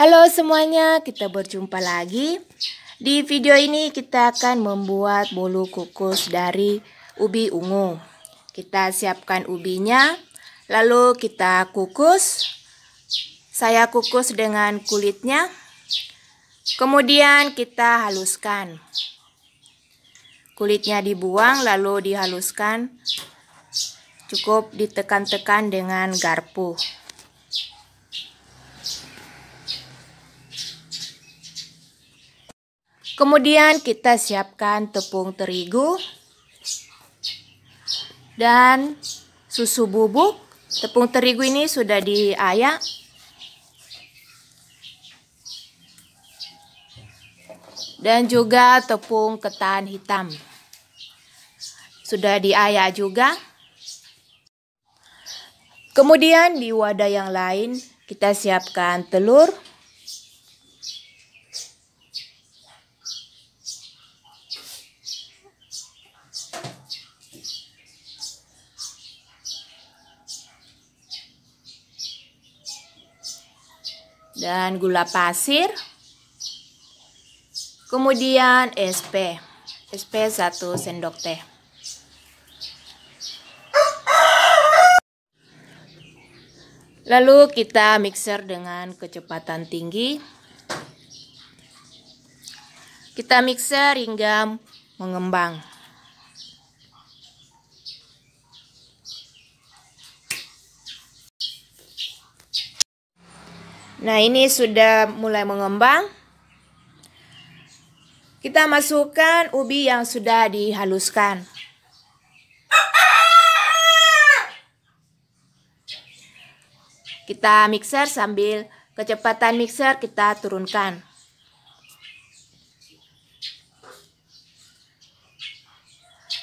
Halo semuanya, kita berjumpa lagi. Di video ini kita akan membuat bolu kukus dari ubi ungu. Kita siapkan ubinya, lalu kita kukus. Saya kukus dengan kulitnya. Kemudian kita haluskan. Kulitnya dibuang lalu dihaluskan. Cukup ditekan-tekan dengan garpu. Kemudian kita siapkan tepung terigu dan susu bubuk. Tepung terigu ini sudah diayak. Dan juga tepung ketan hitam. Sudah diayak juga. Kemudian di wadah yang lain kita siapkan telur. dan gula pasir. Kemudian SP. SP 1 sendok teh. Lalu kita mixer dengan kecepatan tinggi. Kita mixer hingga mengembang. Nah, ini sudah mulai mengembang. Kita masukkan ubi yang sudah dihaluskan. Kita mixer sambil kecepatan mixer kita turunkan.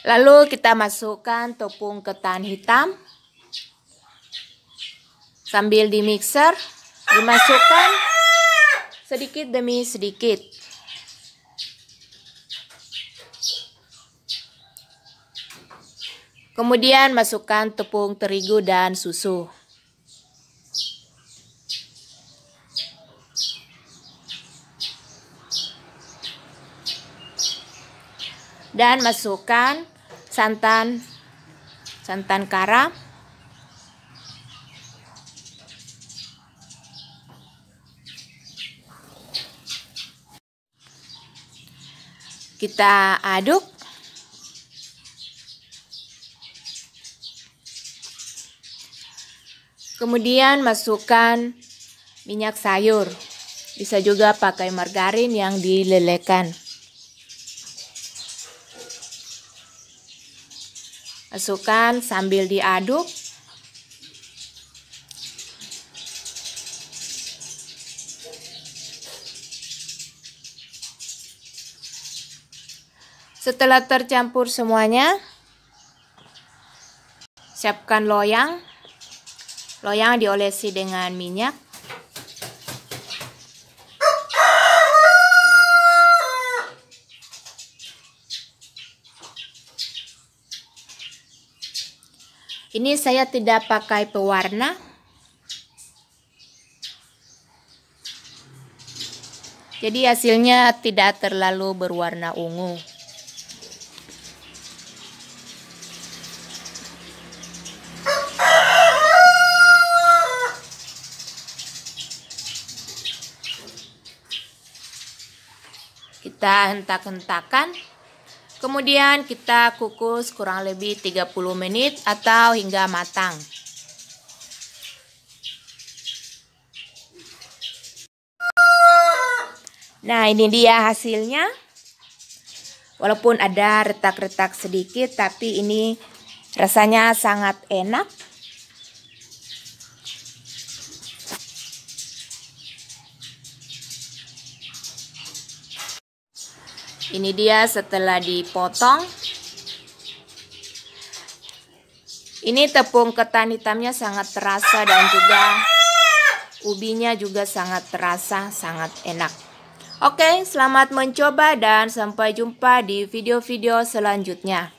Lalu kita masukkan tepung ketan hitam sambil di mixer dimasukkan sedikit demi sedikit kemudian masukkan tepung terigu dan susu dan masukkan santan santan karam Kita aduk. Kemudian masukkan minyak sayur. Bisa juga pakai margarin yang dilelehkan. Masukkan sambil diaduk. Setelah tercampur semuanya, siapkan loyang. Loyang diolesi dengan minyak. Ini saya tidak pakai pewarna. Jadi hasilnya tidak terlalu berwarna ungu. kita hentak-hentakan kemudian kita kukus kurang lebih 30 menit atau hingga matang Nah ini dia hasilnya Walaupun ada retak-retak sedikit tapi ini rasanya sangat enak Ini dia setelah dipotong. Ini tepung ketan hitamnya sangat terasa dan juga ubinya juga sangat terasa, sangat enak. Oke, selamat mencoba dan sampai jumpa di video-video selanjutnya.